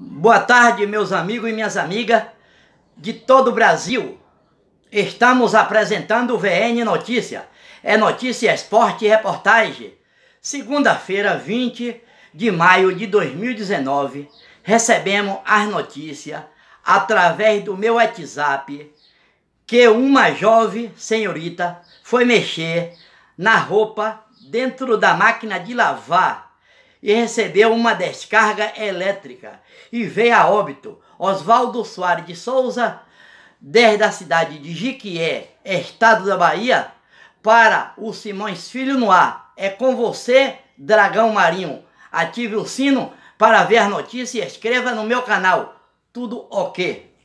Boa tarde, meus amigos e minhas amigas de todo o Brasil. Estamos apresentando o VN Notícia. É notícia, esporte e reportagem. Segunda-feira, 20 de maio de 2019, recebemos as notícias através do meu WhatsApp que uma jovem senhorita foi mexer na roupa dentro da máquina de lavar e recebeu uma descarga elétrica e veio a óbito Oswaldo Soares de Souza, desde a cidade de Jiquié, estado da Bahia, para o Simões Filho no ar. É com você, Dragão Marinho. Ative o sino para ver a notícia e inscreva no meu canal. Tudo ok.